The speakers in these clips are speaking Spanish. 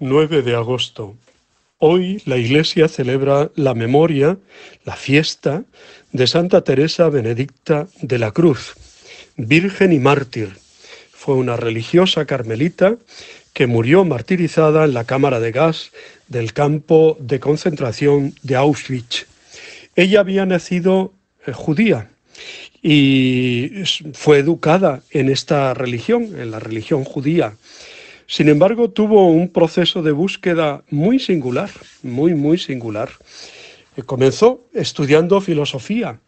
9 de agosto. Hoy la Iglesia celebra la memoria, la fiesta de Santa Teresa Benedicta de la Cruz, virgen y mártir. Fue una religiosa carmelita que murió martirizada en la cámara de gas del campo de concentración de Auschwitz. Ella había nacido eh, judía y fue educada en esta religión, en la religión judía sin embargo, tuvo un proceso de búsqueda muy singular, muy, muy singular. Eh, comenzó estudiando filosofía,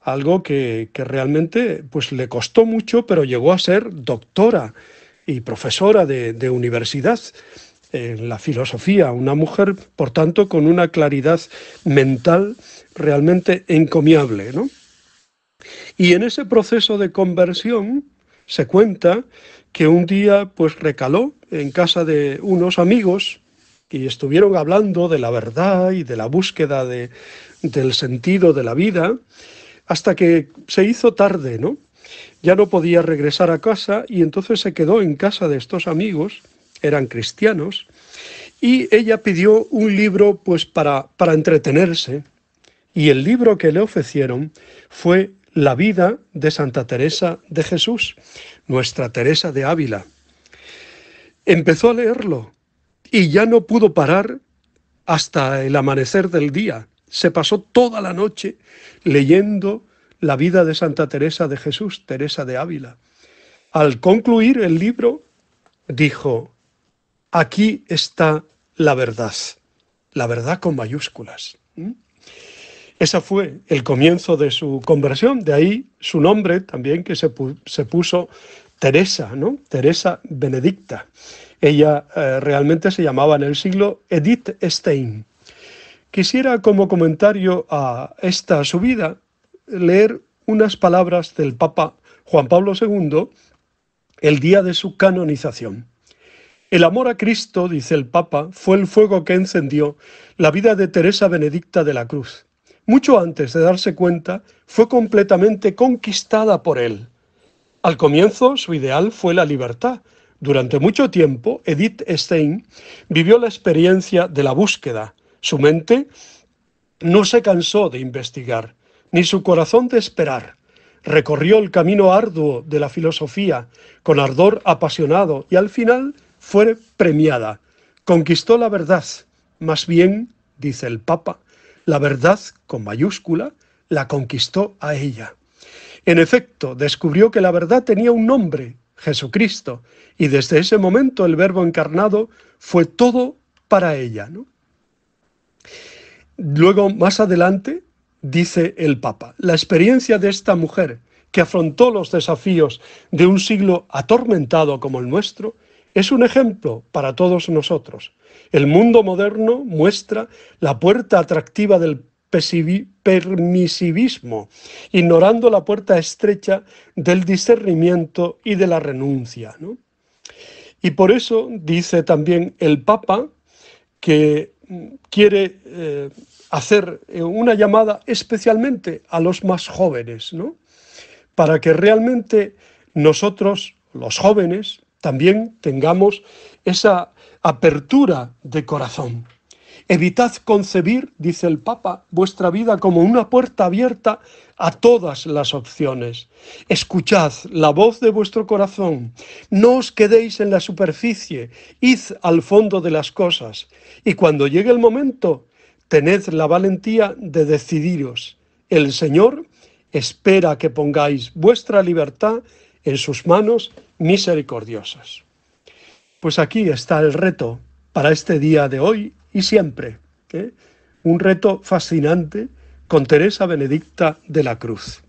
algo que, realmente pues, le costó mucho, pero llegó a ser doctora y profesora de, de universidad en la filosofía, una mujer, por tanto, con una claridad mental realmente encomiable. ¿no? Y en ese proceso de conversión, se cuenta que un día pues recaló en casa de unos amigos y estuvieron hablando de la verdad y de la búsqueda de, del sentido de la vida hasta que se hizo tarde, ¿no? Ya no podía regresar a casa y entonces se quedó en casa de estos amigos, eran cristianos, y ella pidió un libro pues para, para entretenerse y el libro que le ofrecieron fue la vida de Santa Teresa de Jesús, nuestra Teresa de Ávila. Empezó a leerlo y ya no pudo parar hasta el amanecer del día. Se pasó toda la noche leyendo la vida de Santa Teresa de Jesús, Teresa de Ávila. Al concluir el libro, dijo, aquí está la verdad, la verdad con mayúsculas. ¿Mm? Ese fue el comienzo de su conversión, de ahí su nombre también que se, puso Teresa, ¿no? Teresa Benedicta. Ella eh, realmente se llamaba en el siglo Edith Stein. Quisiera como comentario a esta subida leer unas palabras del Papa Juan Pablo II el día de su canonización. El amor a Cristo, dice el Papa, fue el fuego que encendió la vida de Teresa Benedicta de la Cruz mucho antes de darse cuenta, fue completamente conquistada por él. Al comienzo, su ideal fue la libertad. Durante mucho tiempo, Edith Stein vivió la experiencia de la búsqueda. Su mente no se cansó de investigar, ni su corazón de esperar. Recorrió el camino arduo de la filosofía con ardor apasionado y al final fue premiada. Conquistó la verdad, más bien, dice el Papa, la verdad, con mayúscula, la conquistó a ella. En efecto, descubrió que la verdad tenía un nombre, Jesucristo, y desde ese momento el Verbo encarnado fue todo para ella. Luego, más adelante, dice el Papa, la experiencia de esta mujer, que afrontó los desafíos de un siglo atormentado como el nuestro, es un ejemplo para todos nosotros. El mundo moderno muestra la puerta atractiva del permisivismo, ignorando la puerta estrecha del discernimiento y de la renuncia. Y por eso dice también el Papa que mm, quiere eh, hacer eh, una llamada especialmente a los más jóvenes, para que realmente nosotros, los jóvenes, también tengamos esa apertura de corazón. Evitad concebir, dice el Papa, vuestra vida como una puerta abierta a todas las opciones. Escuchad la voz de vuestro corazón, no os quedéis en la superficie, id al fondo de las cosas y cuando llegue el momento, tened la valentía de decidiros. El Señor espera que pongáis vuestra libertad en sus manos misericordiosas. Pues aquí está el reto para este día de hoy y siempre. ¿eh? Un reto fascinante con Teresa Benedicta de la Cruz.